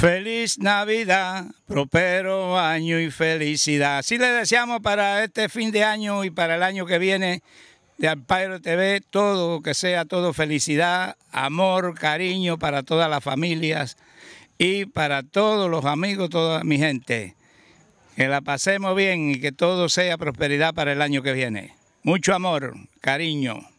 Feliz Navidad, prospero año y felicidad. Así le deseamos para este fin de año y para el año que viene de Alpairo TV, todo, que sea todo felicidad, amor, cariño para todas las familias y para todos los amigos, toda mi gente. Que la pasemos bien y que todo sea prosperidad para el año que viene. Mucho amor, cariño.